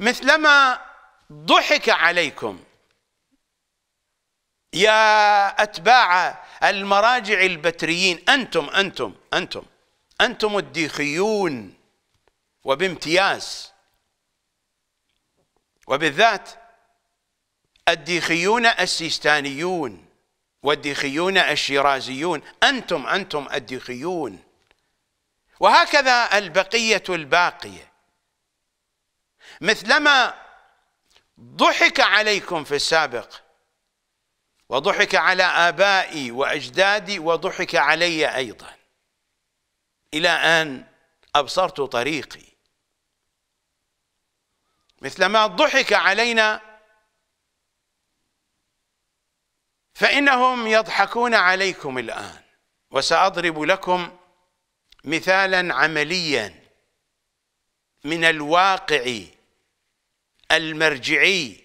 مثلما ضحك عليكم يا أتباع المراجع البتريين أنتم أنتم أنتم أنتم الديخيون وبامتياز وبالذات الديخيون السيستانيون والديخيون الشيرازيون أنتم أنتم الديخيون وهكذا البقية الباقية مثلما ضحك عليكم في السابق وضحك على آبائي وأجدادي وضحك علي أيضا إلى أن أبصرت طريقي مثلما ضحك علينا فإنهم يضحكون عليكم الآن وسأضرب لكم مثالا عمليا من الواقع المرجعي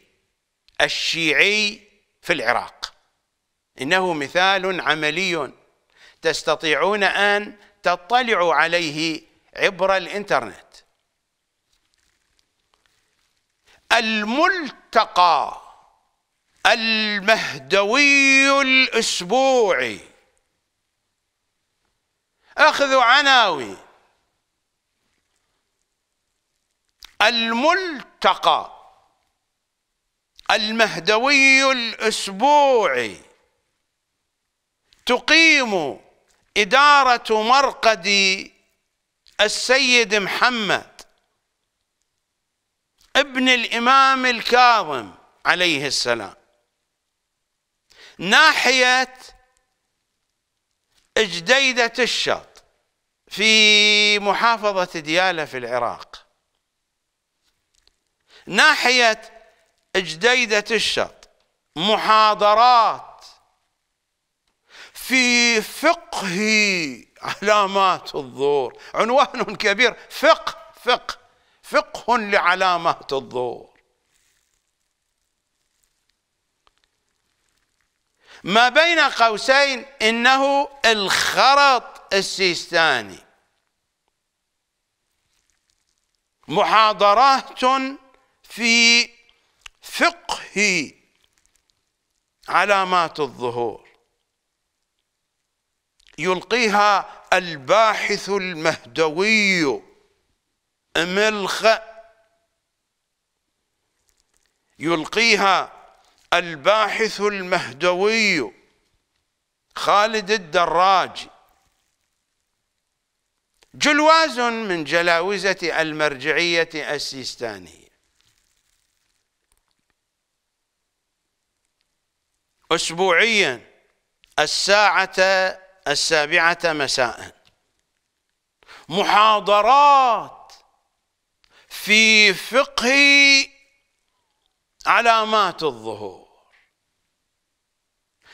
الشيعي في العراق إنه مثال عملي تستطيعون أن تطلعوا عليه عبر الإنترنت الملتقى المهدوي الأسبوعي أخذ عناوين الملتقى المهدوي الأسبوعي تقيم إدارة مرقد السيد محمد ابن الإمام الكاظم عليه السلام ناحية جديدة الشط في محافظة ديالة في العراق ناحية جديدة الشط محاضرات في فقه علامات الظهور عنوان كبير فقه فقه فقه لعلامات الظهور ما بين قوسين انه الخرط السيستاني محاضرات في فقهي علامات الظهور يلقيها الباحث المهدوي ملخ يلقيها الباحث المهدوي خالد الدراج جلواز من جلاوزة المرجعية السيستانية أسبوعيا الساعة السابعة مساء محاضرات في فقه علامات الظهور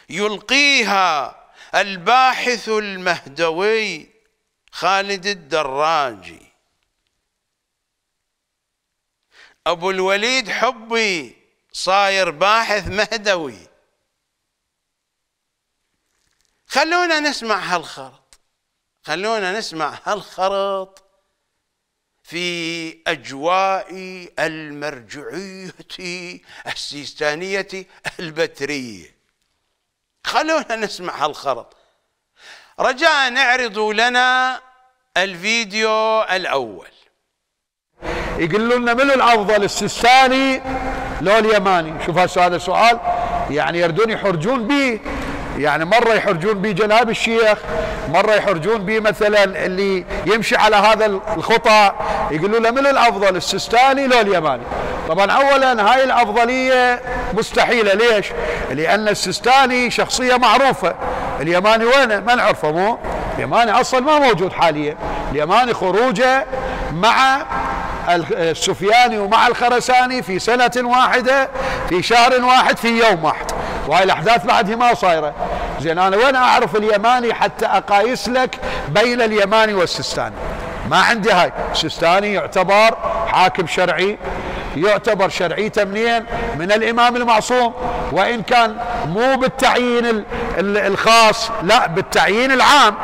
يلقيها الباحث المهدوي خالد الدراجي أبو الوليد حبي صاير باحث مهدوي خلونا نسمع هالخرط خلونا نسمع هالخرط في أجواء المرجعية السيستانية البترية خلونا نسمع هالخرط رجاء نعرض لنا الفيديو الأول يقولوا لنا من الأفضل السيستاني لو اليماني شوف هذا سؤال يعني يردون يحرجون به يعني مرة يحرجون به جناب الشيخ مرة يحرجون به مثلا اللي يمشي على هذا الخطأ يقولوا له من الأفضل السيستاني لو اليماني طبعا أولا هاي الأفضلية مستحيلة ليش لأن السيستاني شخصية معروفة اليماني وينه ما نعرفه مو اليماني أصلا ما موجود حاليا اليماني خروجه مع السفياني ومع الخرساني في سنة واحدة في شهر واحد في يوم واحد وهاي الاحداث بعد ما صايره زين انا وين اعرف اليماني حتى اقايس لك بين اليماني والسستاني ما عندي هاي السستاني يعتبر حاكم شرعي يعتبر شرعيته منين من الامام المعصوم وان كان مو بالتعيين الخاص لا بالتعيين العام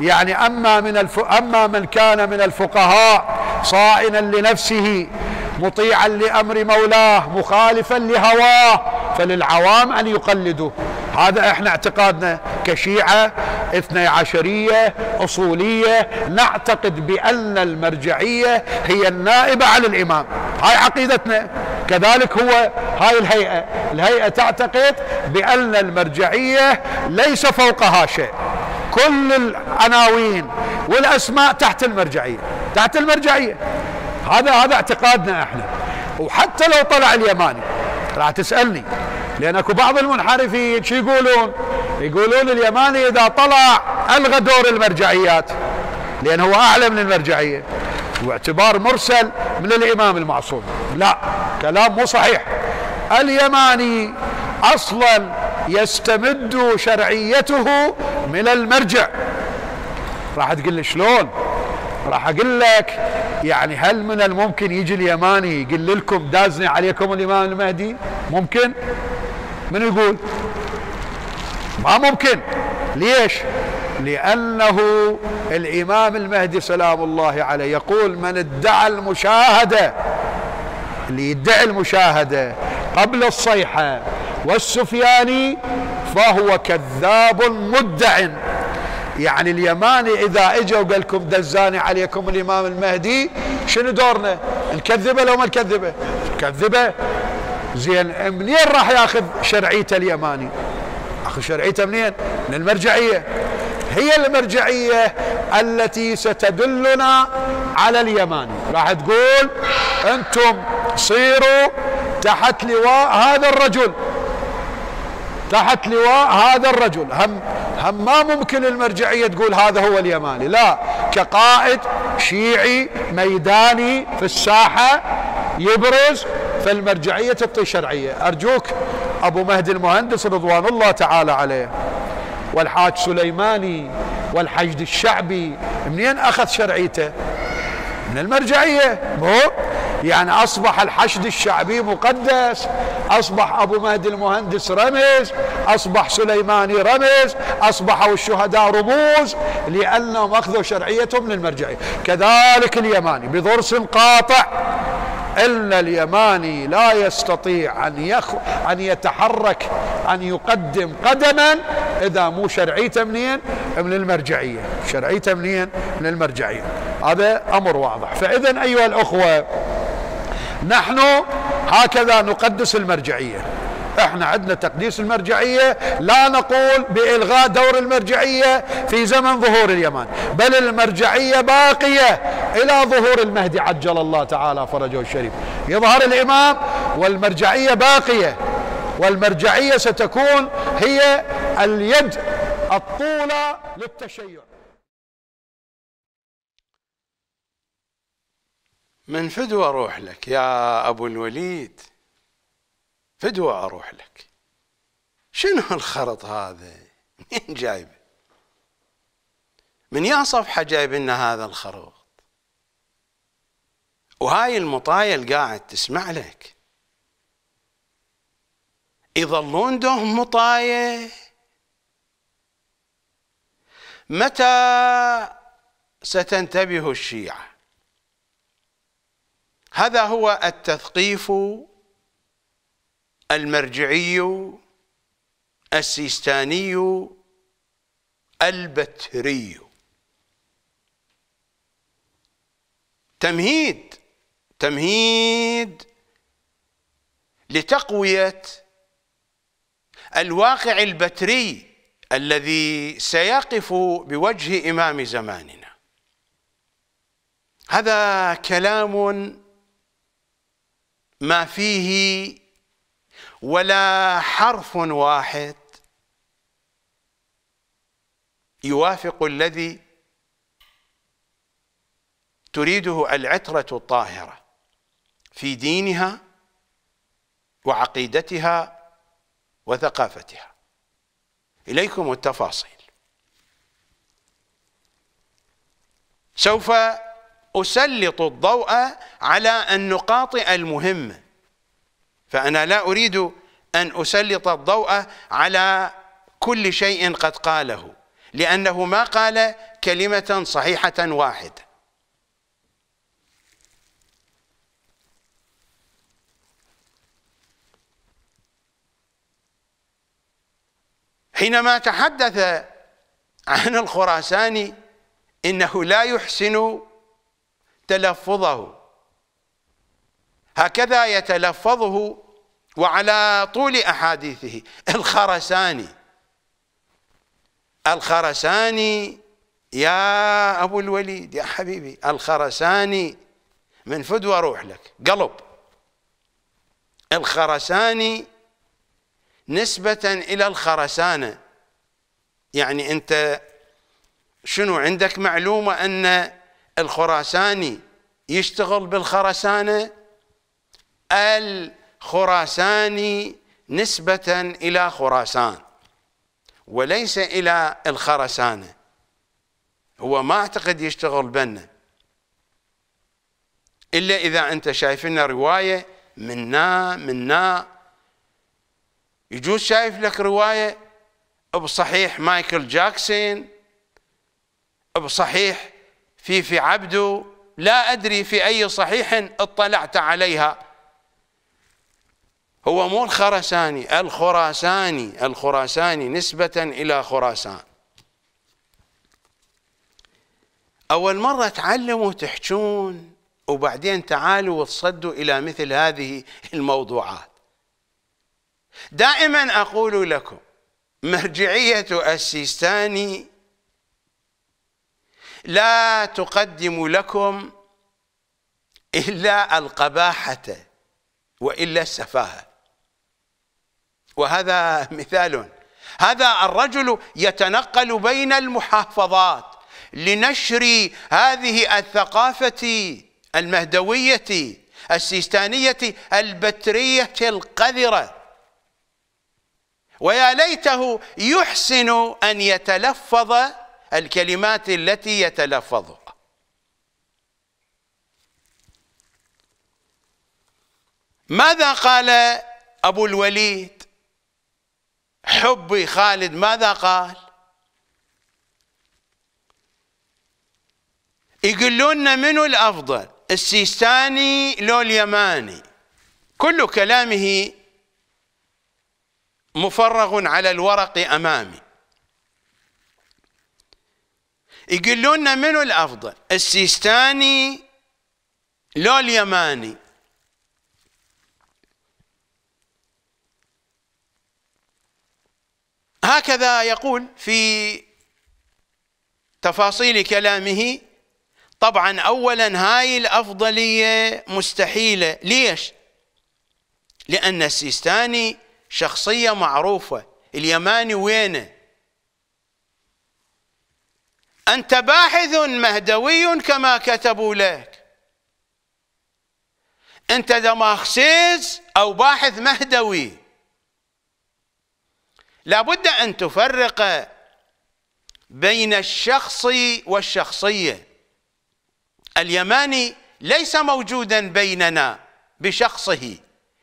يعني اما من الف... اما من كان من الفقهاء صائنا لنفسه مطيعا لامر مولاه مخالفا لهواه فللعوام أن يقلدوه هذا احنا اعتقادنا كشيعة اثني عشرية أصولية نعتقد بأن المرجعية هي النائبة على الإمام هاي عقيدتنا كذلك هو هاي الهيئة الهيئة تعتقد بأن المرجعية ليس فوقها شيء كل العناوين والأسماء تحت المرجعية تحت المرجعية هذا هذا اعتقادنا احنا وحتى لو طلع اليماني راح تسألني لأن اكو بعض المنحرفين شو يقولون يقولون اليماني إذا طلع ألغى دور المرجعيات لأن هو أعلى من المرجعية واعتبار مرسل من الإمام المعصوم لا كلام مو صحيح اليماني أصلا يستمد شرعيته من المرجع راح تقول لي شلون راح أقول لك يعني هل من الممكن يجي اليماني يقول لكم دازني عليكم الإمام المهدي ممكن من يقول ما ممكن ليش لأنه الإمام المهدي سلام الله عليه يقول من ادعى المشاهدة اللي يدعي المشاهدة قبل الصيحة والسفياني فهو كذاب مدع يعني اليماني إذا اجى وقال لكم دزاني عليكم الإمام المهدي شنو دورنا نكذبه لو ما نكذبه نكذبه زين منين راح ياخذ شرعيته اليماني اخذ شرعيته منين من المرجعيه هي المرجعيه التي ستدلنا على اليماني راح تقول انتم صيروا تحت لواء هذا الرجل تحت لواء هذا الرجل هم هم ما ممكن المرجعية تقول هذا هو اليماني لا كقائد شيعي ميداني في الساحة يبرز فالمرجعية تبطي شرعية أرجوك أبو مهدي المهندس رضوان الله تعالى عليه والحاج سليماني والحشد الشعبي منين أخذ شرعيته من المرجعية مو يعني أصبح الحشد الشعبي مقدس أصبح أبو مهدي المهندس رمز أصبح سليماني رمز أصبحوا الشهداء رموز لأنهم أخذوا شرعيتهم للمرجعية كذلك اليماني بضرس قاطع إلا اليماني لا يستطيع أن, يخ... أن يتحرك أن يقدم قدما إذا مو شرعيته منين من المرجعية شرعيته منين من المرجعية هذا أمر واضح فإذا أيها الأخوة نحن هكذا نقدس المرجعية احنا عندنا تقديس المرجعية لا نقول بإلغاء دور المرجعية في زمن ظهور اليمن بل المرجعية باقية إلى ظهور المهدي عجل الله تعالى فرجه الشريف يظهر الإمام والمرجعية باقية والمرجعية ستكون هي اليد الطولة للتشيع من فدوى أروح لك يا أبو الوليد فدوى أروح لك شنو الخرط هذا منين جايبه من يا صفحة جايب لنا هذا الخرط وهاي المطاية قاعد تسمع لك يظلون دهم مطاية متى ستنتبه الشيعه هذا هو التثقيف المرجعي السيستاني البتري تمهيد تمهيد لتقوية الواقع البتري الذي سيقف بوجه إمام زماننا هذا كلام ما فيه ولا حرف واحد يوافق الذي تريده العترة الطاهرة في دينها وعقيدتها وثقافتها إليكم التفاصيل سوف أسلط الضوء على النقاط المهمة فأنا لا أريد أن أسلط الضوء على كل شيء قد قاله لأنه ما قال كلمة صحيحة واحدة حينما تحدث عن الخراساني إنه لا يحسن تلفظه هكذا يتلفظه وعلى طول أحاديثه الخرساني الخرساني يا أبو الوليد يا حبيبي الخرساني من فدوى روح لك قلب الخرساني نسبة إلى الخرسانة يعني أنت شنو عندك معلومة أن الخراساني يشتغل بالخرسانة الخراساني نسبة إلى خراسان وليس إلى الخرسانة هو ما أعتقد يشتغل بنا إلا إذا أنت شايفنا رواية منا منا يجوز شايف لك رواية بصحيح مايكل جاكسون بصحيح في في عبده لا أدري في أي صحيح اطلعت عليها هو مو الخرساني الخراساني الخراساني نسبة إلى خراسان أول مرة تعلموا تحجون وبعدين تعالوا وتصدوا إلى مثل هذه الموضوعات دائما أقول لكم مرجعية السيستاني لا تقدم لكم إلا القباحة وإلا السفاهة وهذا مثال هذا الرجل يتنقل بين المحافظات لنشر هذه الثقافة المهدوية السيستانية البترية القذرة ويا ليته يحسن أن يتلفظ الكلمات التي يتلفظها ماذا قال أبو الوليد حبي خالد ماذا قال يقولون من الأفضل السيستاني لو اليماني كل كلامه مفرغ على الورق أمامي يقولون منو الأفضل السيستاني لو اليماني هكذا يقول في تفاصيل كلامه طبعا أولا هاي الأفضلية مستحيلة ليش؟ لأن السيستاني شخصية معروفة اليماني وينه أنت باحث مهدوي كما كتبوا لك أنت دماخسيز أو باحث مهدوي لابد أن تفرق بين الشخص والشخصية اليماني ليس موجودا بيننا بشخصه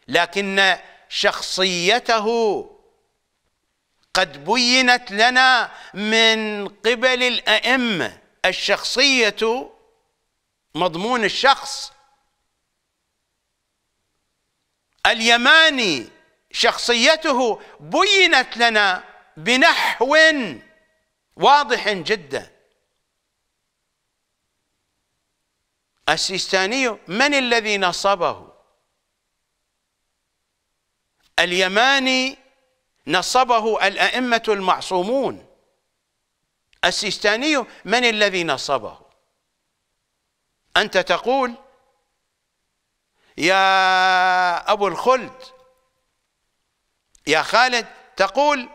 لكن شخصيته قد بينت لنا من قبل الائمه الشخصيه مضمون الشخص اليماني شخصيته بينت لنا بنحو واضح جدا السيستاني من الذي نصبه اليماني نصبه الأئمة المعصومون السيستاني من الذي نصبه أنت تقول يا أبو الخلد يا خالد تقول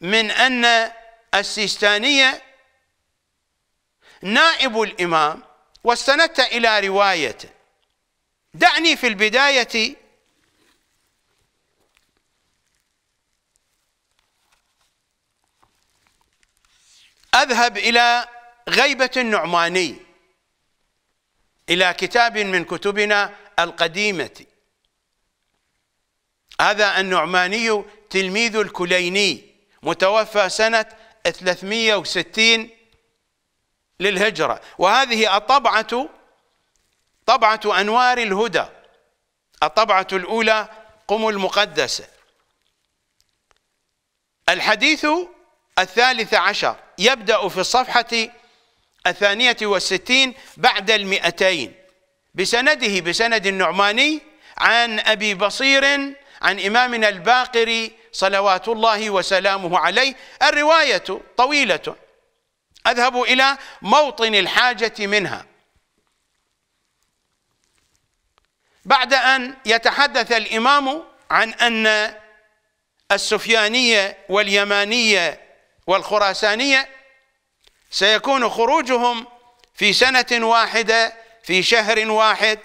من أن السيستانية نائب الإمام واستندت إلى روايته دعني في البداية أذهب إلى غيبة النعماني إلى كتاب من كتبنا القديمة هذا النعماني تلميذ الكليني متوفى سنة 360 للهجرة وهذه الطبعة طبعة أنوار الهدى الطبعة الأولى قم المقدسة الحديث الثالث عشر يبدأ في الصفحة الثانية والستين بعد المئتين بسنده بسند النعماني عن أبي بصير عن إمامنا الباقري صلوات الله وسلامه عليه الرواية طويلة أذهب إلى موطن الحاجة منها بعد أن يتحدث الإمام عن أن السفيانية واليمانية والخراسانية سيكون خروجهم في سنة واحدة في شهر واحد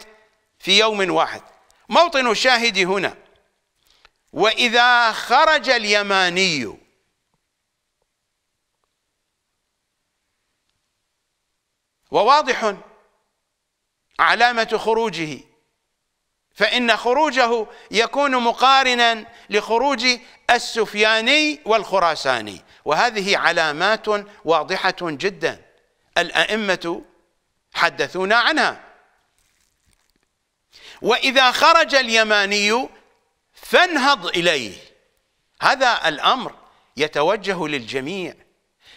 في يوم واحد موطن الشاهد هنا وإذا خرج اليماني وواضح علامة خروجه فإن خروجه يكون مقارنا لخروج السفياني والخراساني وهذه علامات واضحة جدا الأئمة حدثونا عنها وإذا خرج اليماني فانهض إليه هذا الأمر يتوجه للجميع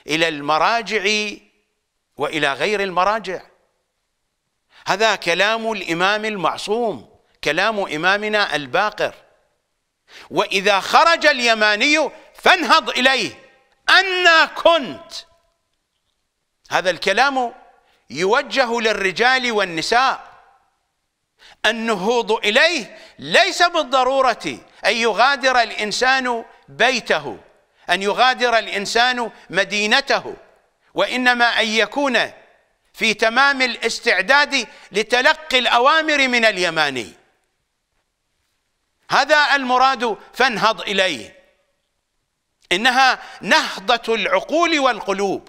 إلى المراجع وإلى غير المراجع هذا كلام الإمام المعصوم كلام إمامنا الباقر وإذا خرج اليماني فانهض إليه أنا كنت هذا الكلام يوجه للرجال والنساء النهوض إليه ليس بالضرورة أن يغادر الإنسان بيته أن يغادر الإنسان مدينته وإنما أن يكون في تمام الاستعداد لتلقي الأوامر من اليماني هذا المراد فانهض إليه انها نهضه العقول والقلوب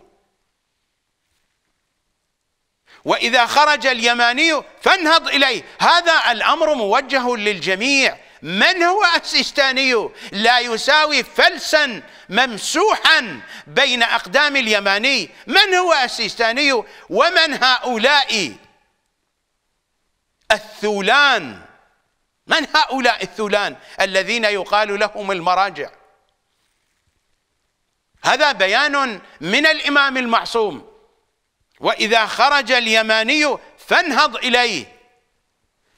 واذا خرج اليماني فانهض اليه هذا الامر موجه للجميع من هو السيستاني لا يساوي فلسا ممسوحا بين اقدام اليماني من هو السيستاني ومن هؤلاء الثولان من هؤلاء الثولان الذين يقال لهم المراجع هذا بيان من الإمام المعصوم وإذا خرج اليماني فانهض إليه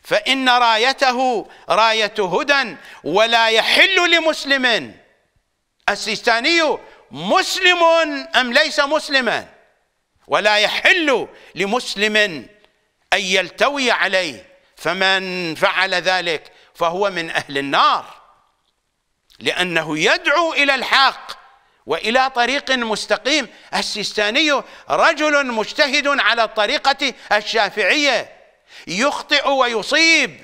فإن رايته راية هدى ولا يحل لمسلم السيستاني مسلم أم ليس مسلما ولا يحل لمسلم أن يلتوي عليه فمن فعل ذلك فهو من أهل النار لأنه يدعو إلى الحق والى طريق مستقيم السيستاني رجل مجتهد على الطريقه الشافعيه يخطئ ويصيب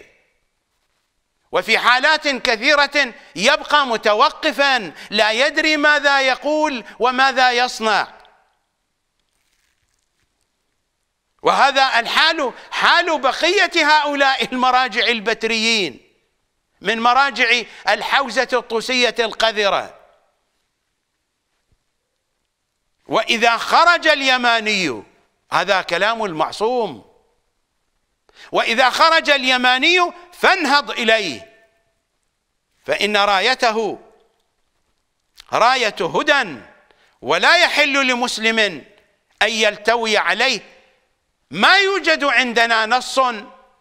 وفي حالات كثيره يبقى متوقفا لا يدري ماذا يقول وماذا يصنع وهذا الحال حال بقيه هؤلاء المراجع البتريين من مراجع الحوزه الطوسيه القذره وإذا خرج اليماني هذا كلام المعصوم وإذا خرج اليماني فانهض إليه فإن رايته راية هدى ولا يحل لمسلم أن يلتوي عليه ما يوجد عندنا نص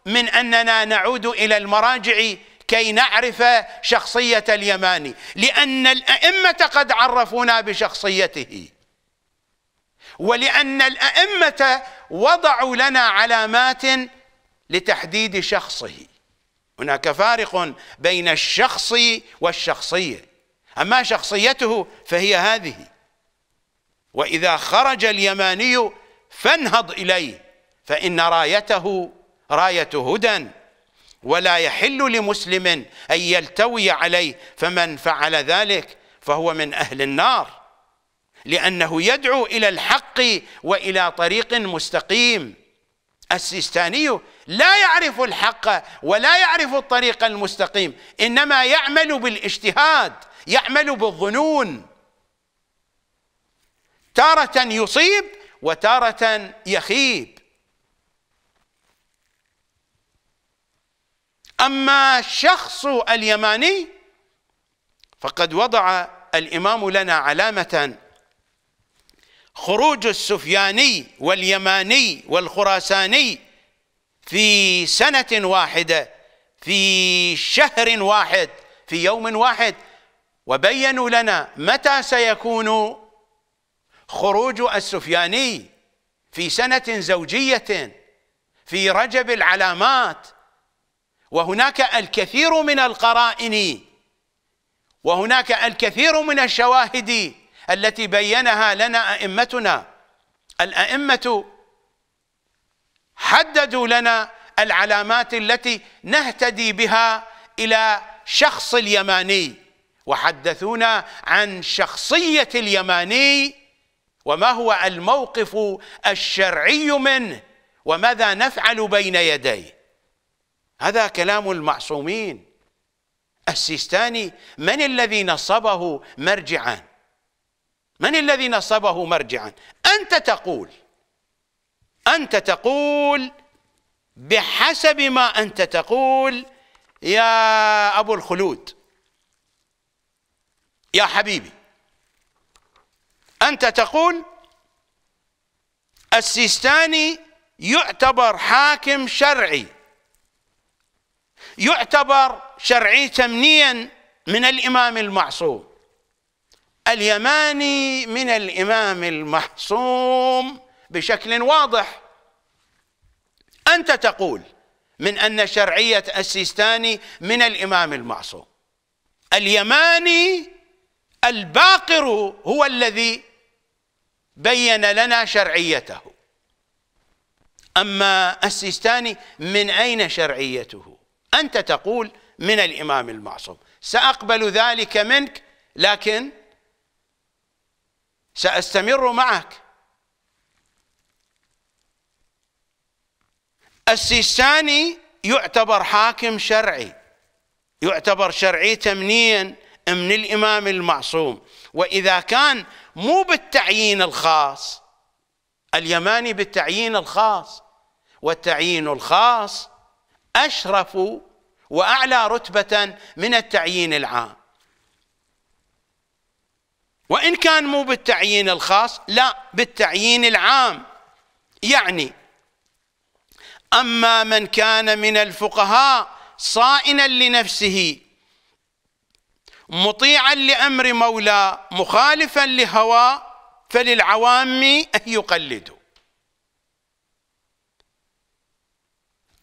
من أننا نعود إلى المراجع كي نعرف شخصية اليماني لأن الأئمة قد عرفونا بشخصيته ولأن الأئمة وضعوا لنا علامات لتحديد شخصه هناك فارق بين الشخص والشخصية أما شخصيته فهي هذه وإذا خرج اليماني فانهض إليه فإن رايته راية هدى ولا يحل لمسلم أن يلتوي عليه فمن فعل ذلك فهو من أهل النار لأنه يدعو إلى الحق وإلى طريق مستقيم السيستاني لا يعرف الحق ولا يعرف الطريق المستقيم إنما يعمل بالاجتهاد يعمل بالظنون تارة يصيب وتارة يخيب أما الشخص اليماني فقد وضع الإمام لنا علامة خروج السفياني واليماني والخراساني في سنة واحدة في شهر واحد في يوم واحد وبينوا لنا متى سيكون خروج السفياني في سنة زوجية في رجب العلامات وهناك الكثير من القرائن وهناك الكثير من الشواهد التي بينها لنا أئمتنا الأئمة حددوا لنا العلامات التي نهتدي بها إلى شخص اليماني وحدثونا عن شخصية اليماني وما هو الموقف الشرعي منه وماذا نفعل بين يديه هذا كلام المعصومين السيستاني من الذي نصبه مرجعا من الذي نصبه مرجعا أنت تقول أنت تقول بحسب ما أنت تقول يا أبو الخلود يا حبيبي أنت تقول السيستاني يعتبر حاكم شرعي يعتبر شرعي تمنيا من الإمام المعصوم اليماني من الامام المحصوم بشكل واضح انت تقول من ان شرعيه السيستاني من الامام المعصوم اليماني الباقر هو الذي بين لنا شرعيته اما السيستاني من اين شرعيته انت تقول من الامام المعصوم ساقبل ذلك منك لكن سأستمر معك السيستاني يعتبر حاكم شرعي يعتبر شرعي تمنيا من الإمام المعصوم وإذا كان مو بالتعيين الخاص اليماني بالتعيين الخاص والتعيين الخاص أشرف وأعلى رتبة من التعيين العام وإن كان مو بالتعيين الخاص لا بالتعيين العام يعني أما من كان من الفقهاء صائنا لنفسه مطيعا لأمر مولاه مخالفا لهوى فللعوام أن يقلدوا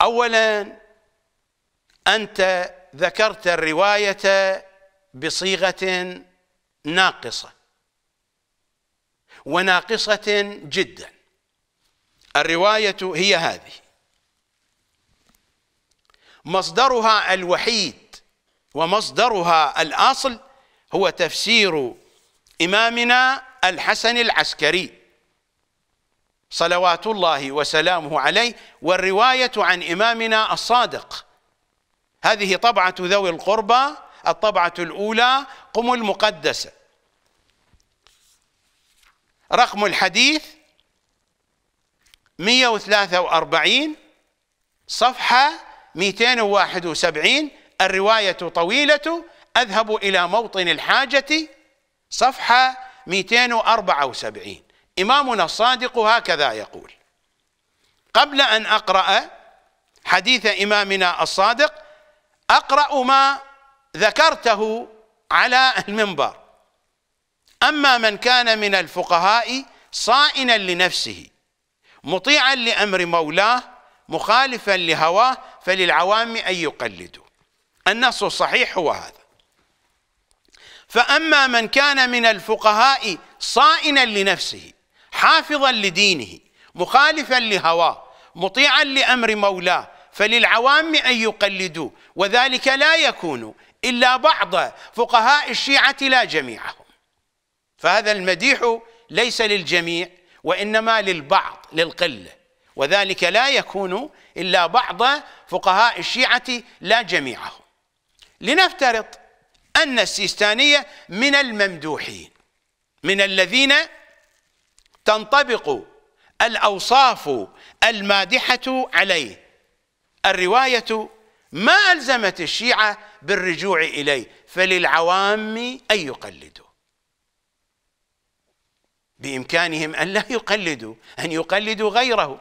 أولا أنت ذكرت الرواية بصيغة ناقصة وناقصة جدا الرواية هي هذه مصدرها الوحيد ومصدرها الأصل هو تفسير إمامنا الحسن العسكري صلوات الله وسلامه عليه والرواية عن إمامنا الصادق هذه طبعة ذوي القربى الطبعة الأولى قم المقدسة رقم الحديث 143 صفحة 271 الرواية طويلة أذهب إلى موطن الحاجة صفحة 274 إمامنا الصادق هكذا يقول قبل أن أقرأ حديث إمامنا الصادق أقرأ ما ذكرته على المنبر أما من كان من الفقهاء صائنا لنفسه مطيعا لأمر مولاه مخالفا لهواه فللعوام أن يقلدوا النص الصحيح هو هذا فأما من كان من الفقهاء صائنا لنفسه حافظا لدينه مخالفا لهواه مطيعا لأمر مولاه فللعوام أن يقلدوا وذلك لا يكون إلا بعض فقهاء الشيعة لا جميعهم فهذا المديح ليس للجميع وإنما للبعض للقلة وذلك لا يكون إلا بعض فقهاء الشيعة لا جميعهم لنفترض أن السيستانية من الممدوحين من الذين تنطبق الأوصاف المادحة عليه الرواية ما ألزمت الشيعة بالرجوع إليه فللعوام أن يقلدوا بامكانهم ان لا يقلدوا ان يقلدوا غيره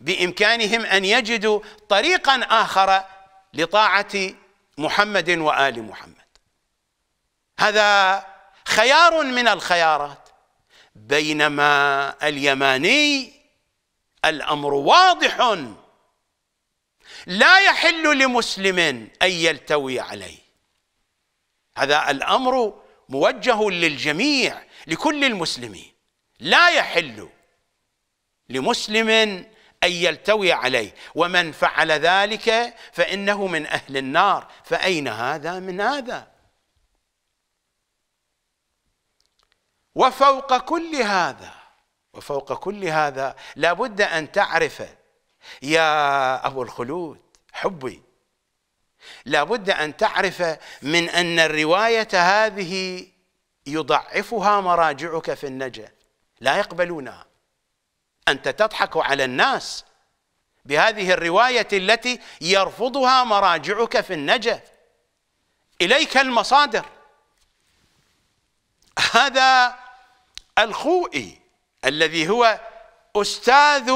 بامكانهم ان يجدوا طريقا اخر لطاعه محمد وال محمد هذا خيار من الخيارات بينما اليماني الامر واضح لا يحل لمسلم ان يلتوي عليه هذا الامر موجه للجميع لكل المسلمين لا يحل لمسلم أن يلتوي عليه ومن فعل ذلك فإنه من أهل النار فأين هذا من هذا وفوق كل هذا وفوق كل هذا لابد أن تعرف يا أبو الخلود حبي لابد أن تعرف من أن الرواية هذه يضعفها مراجعك في النجف لا يقبلونها أنت تضحك على الناس بهذه الرواية التي يرفضها مراجعك في النجف إليك المصادر هذا الخوئي الذي هو أستاذ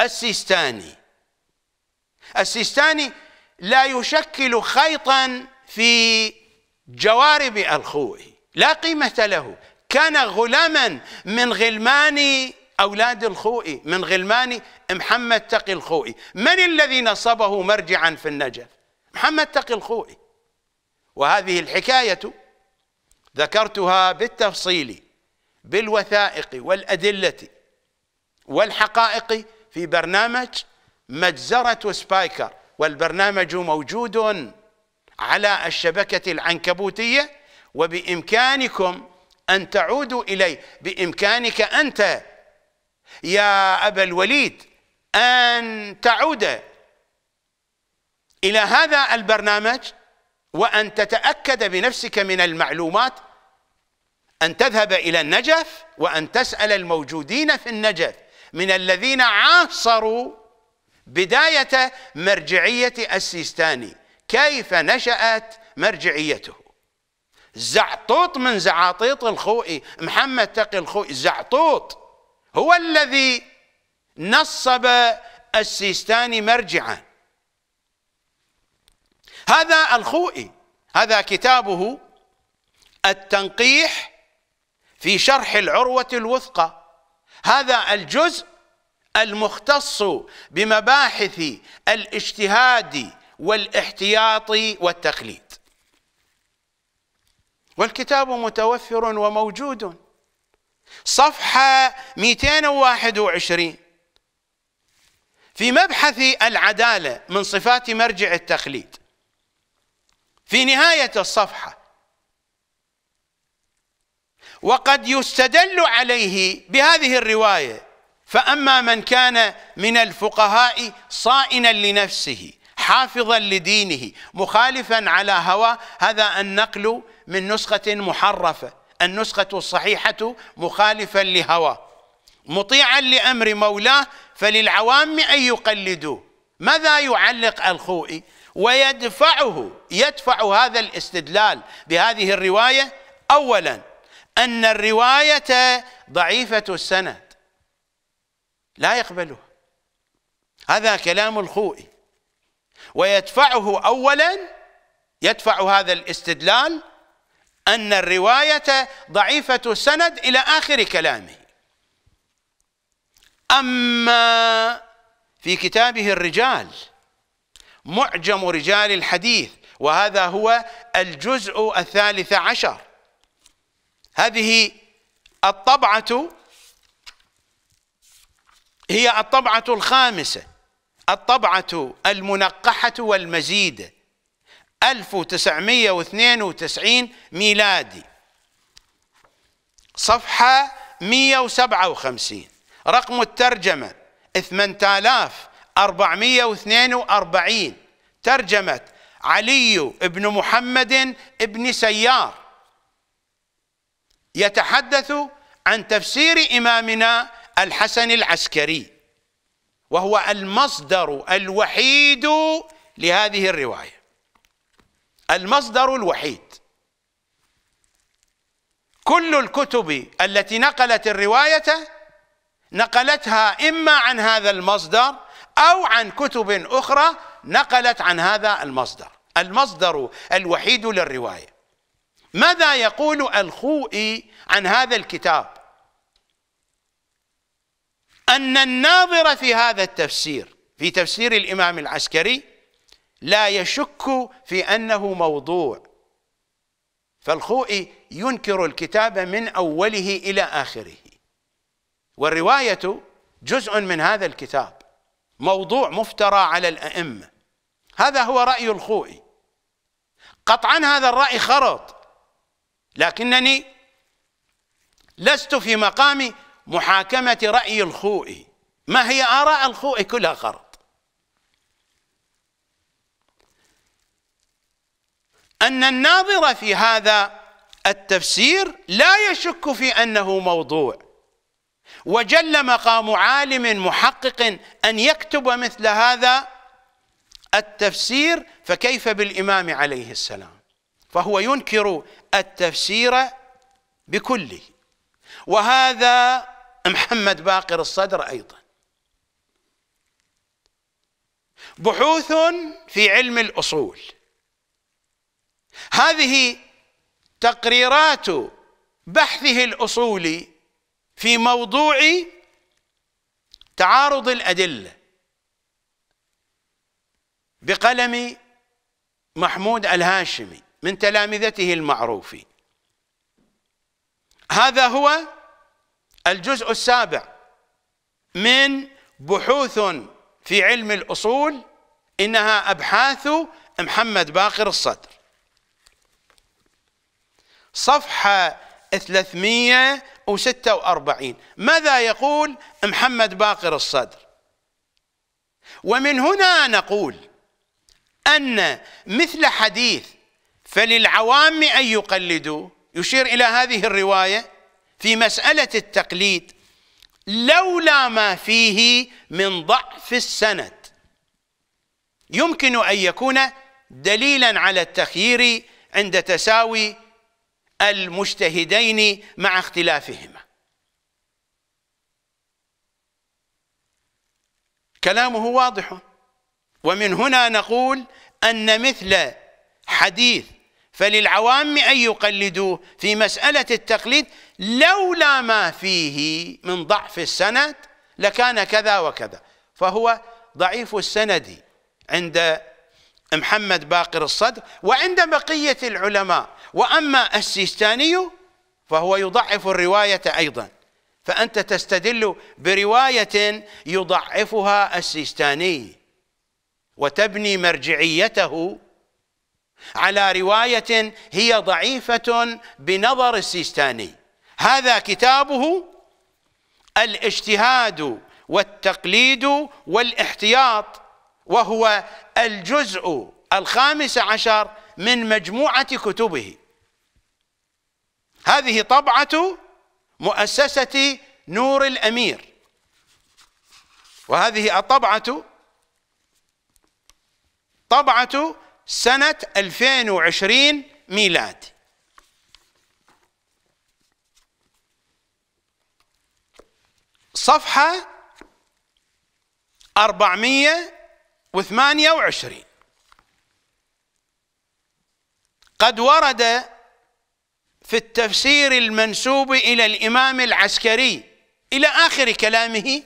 السيستاني السيستاني لا يشكل خيطا في جوارب الخوئي لا قيمة له كان غلاما من غلمان أولاد الخوئي من غلمان محمد تقي الخوئي من الذي نصبه مرجعا في النجف محمد تقي الخوئي وهذه الحكاية ذكرتها بالتفصيل بالوثائق والأدلة والحقائق في برنامج مجزرة سبايكر والبرنامج موجود على الشبكة العنكبوتية وبإمكانكم أن تعودوا إليه بإمكانك أنت يا أبا الوليد أن تعود إلى هذا البرنامج وأن تتأكد بنفسك من المعلومات أن تذهب إلى النجف وأن تسأل الموجودين في النجف من الذين عاصروا بداية مرجعية السيستاني كيف نشأت مرجعيته زعطوط من زعاطيط الخوئي محمد تقي الخوئي زعطوط هو الذي نصب السيستاني مرجعا هذا الخوئي هذا كتابه التنقيح في شرح العروة الوثقى هذا الجزء المختص بمباحث الاجتهاد والاحتياط والتقليد والكتاب متوفر وموجود صفحة 221 في مبحث العدالة من صفات مرجع التخليد في نهاية الصفحة وقد يستدل عليه بهذه الرواية فأما من كان من الفقهاء صائنا لنفسه حافظا لدينه مخالفا على هوى هذا النقل من نسخة محرفة النسخة الصحيحة مخالفا لهوى مطيعا لأمر مولاه فللعوام أن يقلدوه ماذا يعلق الخوئي ويدفعه يدفع هذا الاستدلال بهذه الرواية أولا أن الرواية ضعيفة السند لا يقبله هذا كلام الخوئي ويدفعه أولا يدفع هذا الاستدلال أن الرواية ضعيفة السند إلى آخر كلامه أما في كتابه الرجال معجم رجال الحديث وهذا هو الجزء الثالث عشر هذه الطبعة هي الطبعة الخامسة الطبعة المنقحة والمزيدة 1992 ميلادي صفحة 157 رقم الترجمة 8442 ترجمة علي بن محمد بن سيار يتحدث عن تفسير إمامنا الحسن العسكري وهو المصدر الوحيد لهذه الرواية المصدر الوحيد كل الكتب التي نقلت الرواية نقلتها إما عن هذا المصدر أو عن كتب أخرى نقلت عن هذا المصدر المصدر الوحيد للرواية ماذا يقول الخوئي عن هذا الكتاب أن الناظر في هذا التفسير في تفسير الإمام العسكري لا يشك في أنه موضوع فالخوئي ينكر الكتاب من أوله إلى آخره والرواية جزء من هذا الكتاب موضوع مفترى على الأئمة هذا هو رأي الخوئي قطعا هذا الرأي خرط لكنني لست في مقام محاكمة رأي الخوئي ما هي آراء الخوئي كلها خرط أن الناظر في هذا التفسير لا يشك في أنه موضوع وجل مقام عالم محقق أن يكتب مثل هذا التفسير فكيف بالإمام عليه السلام فهو ينكر التفسير بكله وهذا محمد باقر الصدر أيضا بحوث في علم الأصول هذه تقريرات بحثه الاصولي في موضوع تعارض الادله بقلم محمود الهاشمي من تلامذته المعروف هذا هو الجزء السابع من بحوث في علم الاصول انها ابحاث محمد باقر الصدر صفحة 346 ماذا يقول محمد باقر الصدر ومن هنا نقول أن مثل حديث فللعوام أن يقلدوا يشير إلى هذه الرواية في مسألة التقليد لولا ما فيه من ضعف السند يمكن أن يكون دليلا على التخيير عند تساوي المجتهدين مع اختلافهما كلامه واضح ومن هنا نقول أن مثل حديث فللعوام أن يقلدوه في مسألة التقليد لولا ما فيه من ضعف السند لكان كذا وكذا فهو ضعيف السند عند محمد باقر الصدر وعند بقية العلماء وأما السيستاني فهو يضعف الرواية أيضا فأنت تستدل برواية يضعفها السيستاني وتبني مرجعيته على رواية هي ضعيفة بنظر السيستاني هذا كتابه الاجتهاد والتقليد والاحتياط وهو الجزء الخامس عشر من مجموعة كتبه هذه طبعة مؤسسة نور الأمير وهذه الطبعة طبعة سنة 2020 ميلاد صفحة 428 قد ورد في التفسير المنسوب إلى الإمام العسكري إلى آخر كلامه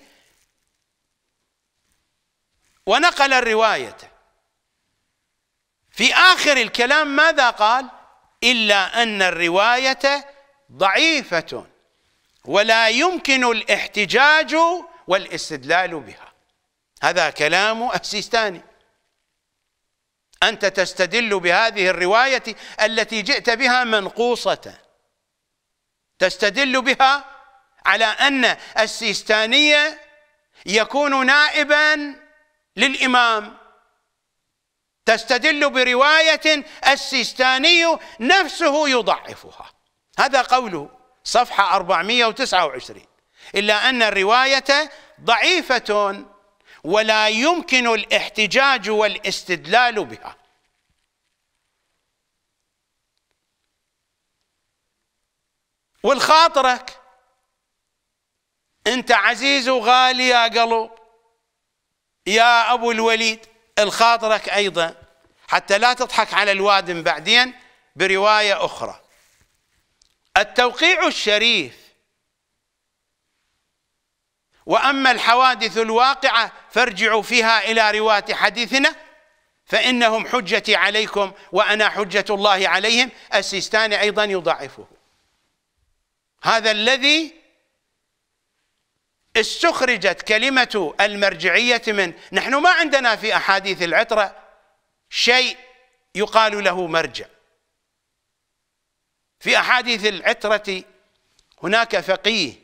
ونقل الرواية في آخر الكلام ماذا قال إلا أن الرواية ضعيفة ولا يمكن الاحتجاج والاستدلال بها هذا كلام السيستاني أنت تستدل بهذه الرواية التي جئت بها منقوصة تستدل بها على أن السيستانية يكون نائبا للإمام تستدل برواية السيستاني نفسه يضعفها هذا قوله صفحة 429 إلا أن الرواية ضعيفة ولا يمكن الاحتجاج والاستدلال بها والخاطرك انت عزيز وغالي يا قلب يا ابو الوليد الخاطرك ايضا حتى لا تضحك على الوادم بعدين بروايه اخرى التوقيع الشريف واما الحوادث الواقعه فارجعوا فيها الى رواة حديثنا فانهم حجتي عليكم وانا حجه الله عليهم السيستاني ايضا يضاعفه هذا الذي استخرجت كلمه المرجعيه من نحن ما عندنا في احاديث العطرة شيء يقال له مرجع في احاديث العطرة هناك فقيه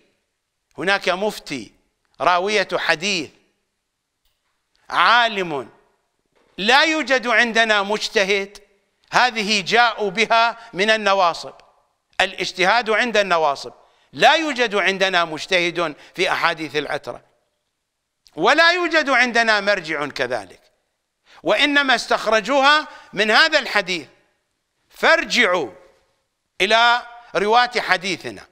هناك مفتي راوية حديث عالم لا يوجد عندنا مجتهد هذه جاءوا بها من النواصب الاجتهاد عند النواصب لا يوجد عندنا مجتهد في أحاديث العترة ولا يوجد عندنا مرجع كذلك وإنما استخرجوها من هذا الحديث فارجعوا إلى رواة حديثنا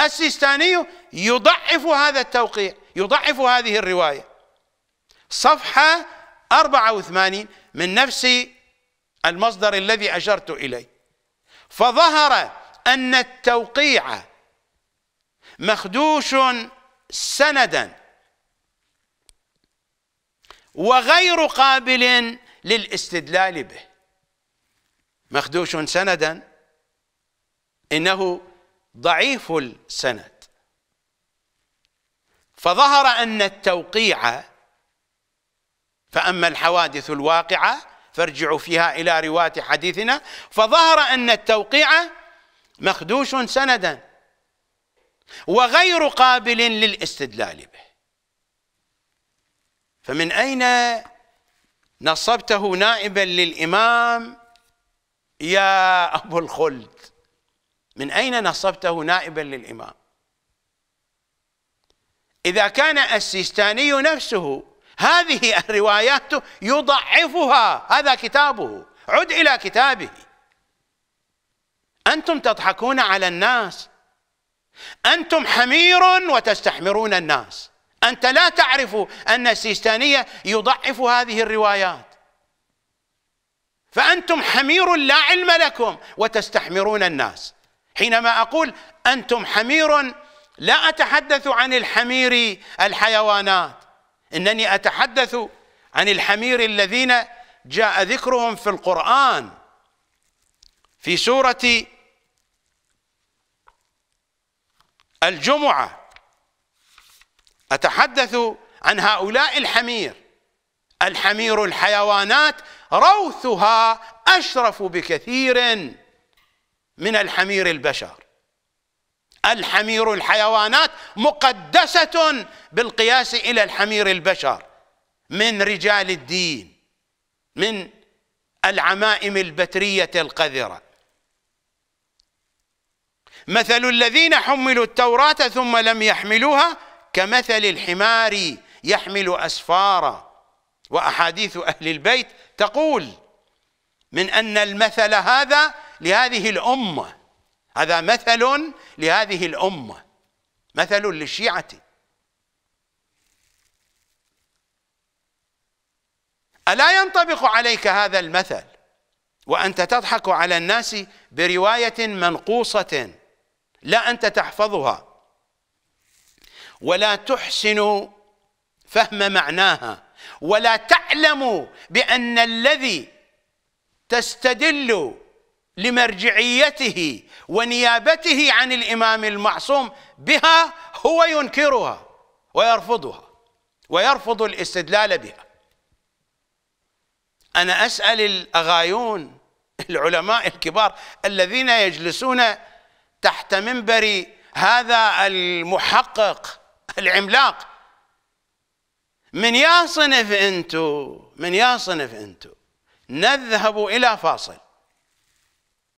السيستاني يضعف هذا التوقيع يضعف هذه الرواية صفحة 84 من نفس المصدر الذي أشرت إليه فظهر أن التوقيع مخدوش سندا وغير قابل للاستدلال به مخدوش سندا إنه ضعيف السند فظهر أن التوقيع فأما الحوادث الواقعة فارجعوا فيها إلى رواة حديثنا فظهر أن التوقيع مخدوش سندا وغير قابل للاستدلال به فمن أين نصبته نائبا للإمام يا أبو الخلد من أين نصبته نائبا للإمام إذا كان السيستاني نفسه هذه الروايات يضعفها هذا كتابه عد إلى كتابه أنتم تضحكون على الناس أنتم حمير وتستحمرون الناس أنت لا تعرف أن السيستانية يضعف هذه الروايات فأنتم حمير لا علم لكم وتستحمرون الناس حينما أقول أنتم حمير لا أتحدث عن الحمير الحيوانات إنني أتحدث عن الحمير الذين جاء ذكرهم في القرآن في سورة الجمعة أتحدث عن هؤلاء الحمير الحمير الحيوانات روثها أشرف بكثير من الحمير البشر الحمير الحيوانات مقدسة بالقياس إلى الحمير البشر من رجال الدين من العمائم البترية القذرة مثل الذين حملوا التوراة ثم لم يحملوها كمثل الحمار يحمل أسفارا وأحاديث أهل البيت تقول من أن المثل هذا لهذه الأمة هذا مثل لهذه الأمة مثل للشيعة ألا ينطبق عليك هذا المثل وأنت تضحك على الناس برواية منقوصة لا أنت تحفظها ولا تحسن فهم معناها ولا تعلم بأن الذي تستدل لمرجعيته ونيابته عن الإمام المعصوم بها هو ينكرها ويرفضها ويرفض الاستدلال بها أنا أسأل الأغايون العلماء الكبار الذين يجلسون تحت منبر هذا المحقق العملاق من يا صنف انتو من يا صنف انتو نذهب الى فاصل